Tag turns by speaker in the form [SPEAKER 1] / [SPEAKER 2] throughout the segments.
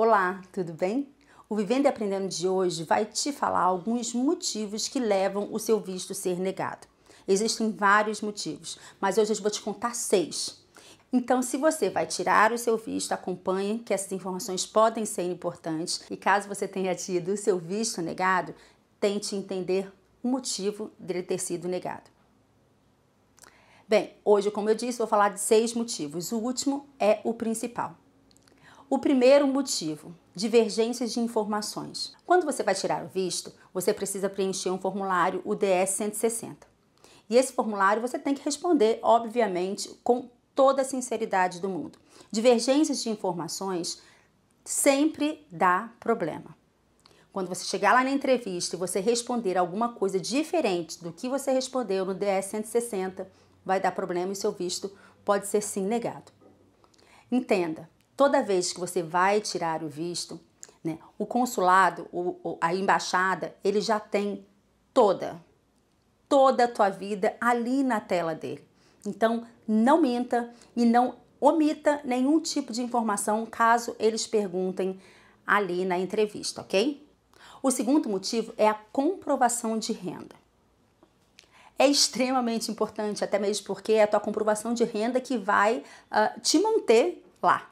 [SPEAKER 1] Olá, tudo bem? O Vivendo e Aprendendo de hoje vai te falar alguns motivos que levam o seu visto a ser negado. Existem vários motivos, mas hoje eu vou te contar seis. Então, se você vai tirar o seu visto, acompanhe que essas informações podem ser importantes e caso você tenha tido o seu visto negado, tente entender o motivo dele ter sido negado. Bem, hoje, como eu disse, vou falar de seis motivos. O último é o principal. O primeiro motivo, divergências de informações. Quando você vai tirar o visto, você precisa preencher um formulário UDS 160. E esse formulário você tem que responder, obviamente, com toda a sinceridade do mundo. Divergências de informações sempre dá problema. Quando você chegar lá na entrevista e você responder alguma coisa diferente do que você respondeu no DS 160, vai dar problema e seu visto pode ser sim negado. Entenda, toda vez que você vai tirar o visto, né, o consulado, a embaixada, ele já tem toda, toda a tua vida ali na tela dele. Então, não minta e não omita nenhum tipo de informação caso eles perguntem ali na entrevista, ok? O segundo motivo é a comprovação de renda. É extremamente importante, até mesmo porque é a tua comprovação de renda que vai uh, te manter lá,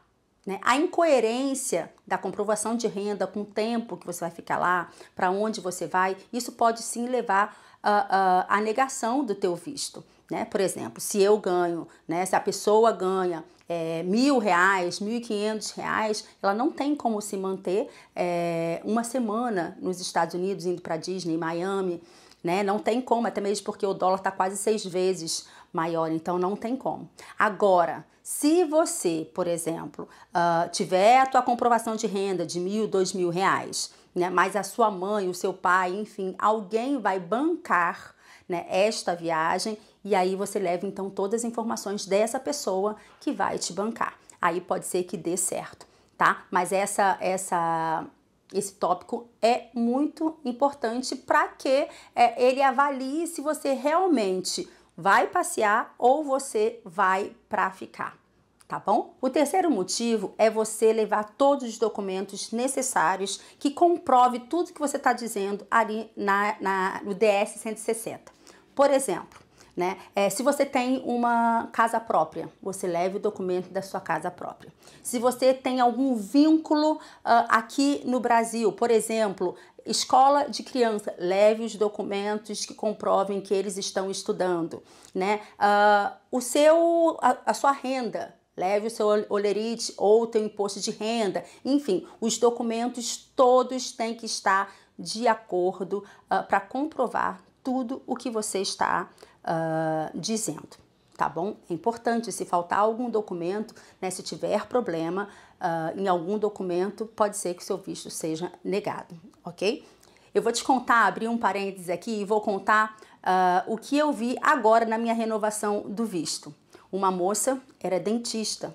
[SPEAKER 1] né? A incoerência da comprovação de renda com o tempo que você vai ficar lá, para onde você vai, isso pode sim levar uh, uh, à negação do teu visto. Né? Por exemplo, se eu ganho, né? se a pessoa ganha é, mil reais, mil e quinhentos reais, ela não tem como se manter é, uma semana nos Estados Unidos, indo para Disney, Miami, né? Não tem como, até mesmo porque o dólar está quase seis vezes maior, então não tem como. Agora, se você, por exemplo, uh, tiver a tua comprovação de renda de mil, dois mil reais, né, mas a sua mãe, o seu pai, enfim, alguém vai bancar né, esta viagem e aí você leva então todas as informações dessa pessoa que vai te bancar. Aí pode ser que dê certo, tá? Mas essa essa esse tópico é muito importante para que é, ele avalie se você realmente vai passear ou você vai para ficar tá bom? O terceiro motivo é você levar todos os documentos necessários que comprove tudo que você está dizendo ali na, na, no DS 160. Por exemplo, né? É, se você tem uma casa própria, você leve o documento da sua casa própria. Se você tem algum vínculo uh, aqui no Brasil, por exemplo, escola de criança, leve os documentos que comprovem que eles estão estudando, né? Uh, o seu, a, a sua renda, leve o seu olerite ou o seu imposto de renda, enfim, os documentos todos têm que estar de acordo uh, ah, para comprovar tudo o que você está uh, dizendo tá bom? É importante, se faltar algum documento, né, se tiver problema uh, em algum documento, pode ser que o seu visto seja negado, ok? Eu vou te contar, abrir um parênteses aqui e vou contar uh, o que eu vi agora na minha renovação do visto. Uma moça era dentista,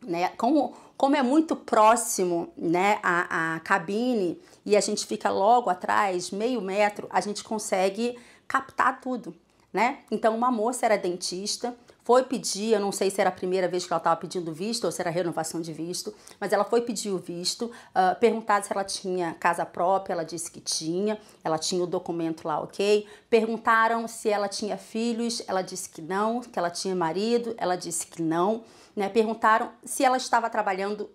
[SPEAKER 1] né? Como, como é muito próximo né, a, a cabine e a gente fica logo atrás, meio metro, a gente consegue captar tudo né? Então uma moça era dentista, foi pedir, eu não sei se era a primeira vez que ela estava pedindo visto ou se era renovação de visto, mas ela foi pedir o visto, uh, perguntar se ela tinha casa própria, ela disse que tinha, ela tinha o documento lá, ok? Perguntaram se ela tinha filhos, ela disse que não, que ela tinha marido, ela disse que não, né? Perguntaram se ela estava trabalhando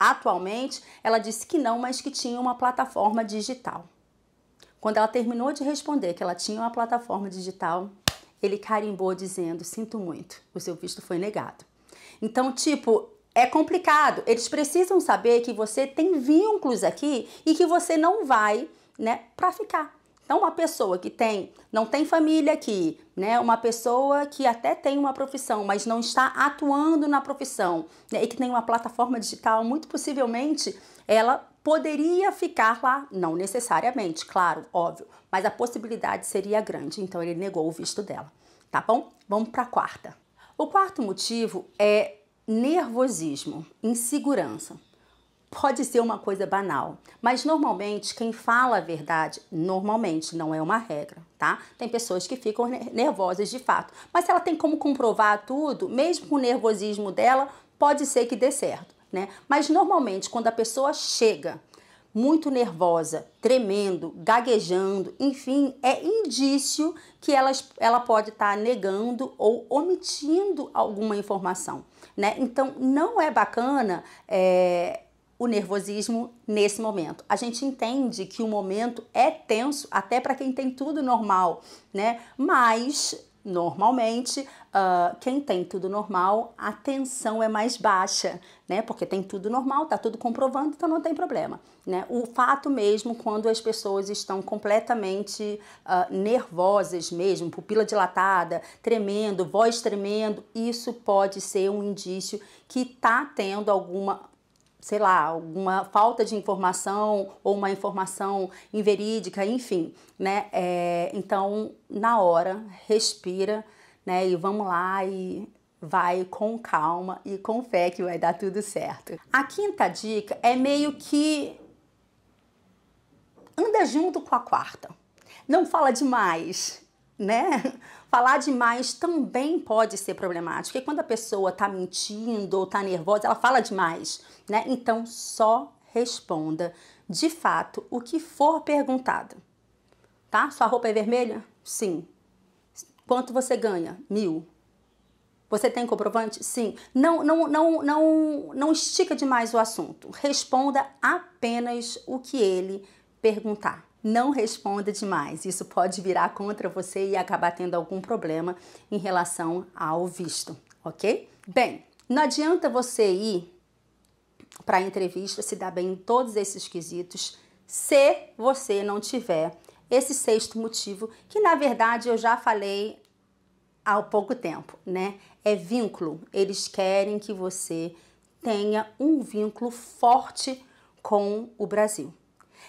[SPEAKER 1] atualmente, ela disse que não, mas que tinha uma plataforma digital. Quando ela terminou de responder que ela tinha uma plataforma digital, ele carimbou dizendo: Sinto muito, o seu visto foi negado. Então, tipo, é complicado. Eles precisam saber que você tem vínculos aqui e que você não vai, né, para ficar. Então, uma pessoa que tem, não tem família aqui, né? Uma pessoa que até tem uma profissão, mas não está atuando na profissão, né? E que tem uma plataforma digital, muito possivelmente ela poderia ficar lá, não necessariamente, claro, óbvio, mas a possibilidade seria grande, então ele negou o visto dela, tá bom? Vamos para a quarta. O quarto motivo é nervosismo, insegurança. Pode ser uma coisa banal, mas normalmente quem fala a verdade, normalmente não é uma regra, tá? Tem pessoas que ficam nervosas de fato, mas se ela tem como comprovar tudo, mesmo com o nervosismo dela, pode ser que dê certo né? Mas normalmente quando a pessoa chega muito nervosa, tremendo, gaguejando, enfim, é indício que ela, ela pode estar tá negando ou omitindo alguma informação, né? Então não é bacana é, o nervosismo nesse momento. A gente entende que o momento é tenso até para quem tem tudo normal, né? Mas normalmente, uh, quem tem tudo normal, a tensão é mais baixa, né? Porque tem tudo normal, tá tudo comprovando, então não tem problema, né? O fato mesmo quando as pessoas estão completamente uh, nervosas mesmo, pupila dilatada, tremendo, voz tremendo, isso pode ser um indício que tá tendo alguma sei lá, alguma falta de informação ou uma informação inverídica, enfim, né? É, então, na hora, respira, né? E vamos lá e vai com calma e com fé que vai dar tudo certo. A quinta dica é meio que anda junto com a quarta. Não fala demais, né? Falar demais também pode ser problemático, porque quando a pessoa está mentindo ou está nervosa, ela fala demais, né? Então só responda de fato o que for perguntado. Tá? Sua roupa é vermelha? Sim. Quanto você ganha? Mil. Você tem comprovante? Sim. Não, não, não, não, não estica demais o assunto. Responda apenas o que ele perguntar não responda demais. Isso pode virar contra você e acabar tendo algum problema em relação ao visto, ok? Bem, não adianta você ir para a entrevista se dar bem em todos esses quesitos se você não tiver esse sexto motivo, que na verdade eu já falei há pouco tempo, né? É vínculo. Eles querem que você tenha um vínculo forte com o Brasil.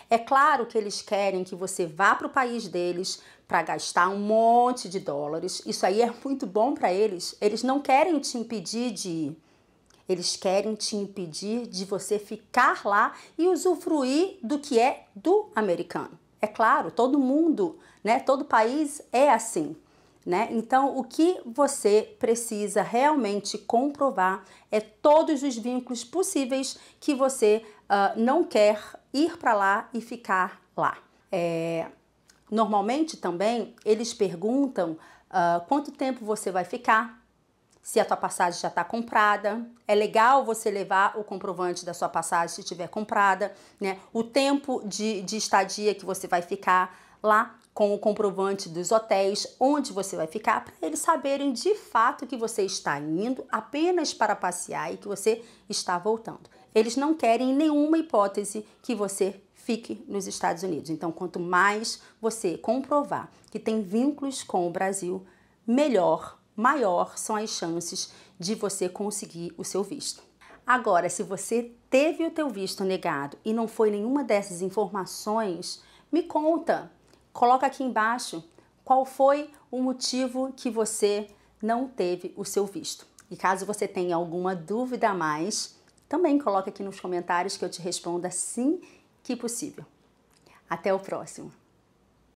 [SPEAKER 1] É claro que eles querem que você vá para o país deles para gastar um monte de dólares. Isso aí é muito bom para eles. Eles não querem te impedir de ir. Eles querem te impedir de você ficar lá e usufruir do que é do americano. É claro, todo mundo, né? Todo país é assim, né? Então, o que você precisa realmente comprovar é todos os vínculos possíveis que você uh, não quer ir para lá e ficar lá. É, normalmente também eles perguntam uh, quanto tempo você vai ficar, se a tua passagem já está comprada. É legal você levar o comprovante da sua passagem se tiver comprada, né? O tempo de, de estadia que você vai ficar lá com o comprovante dos hotéis onde você vai ficar, para eles saberem de fato que você está indo apenas para passear e que você está voltando. Eles não querem nenhuma hipótese que você fique nos Estados Unidos. Então, quanto mais você comprovar que tem vínculos com o Brasil, melhor, maior são as chances de você conseguir o seu visto. Agora, se você teve o teu visto negado e não foi nenhuma dessas informações, me conta. Coloca aqui embaixo qual foi o motivo que você não teve o seu visto. E caso você tenha alguma dúvida a mais, também coloque aqui nos comentários que eu te responda assim que possível. Até o próximo!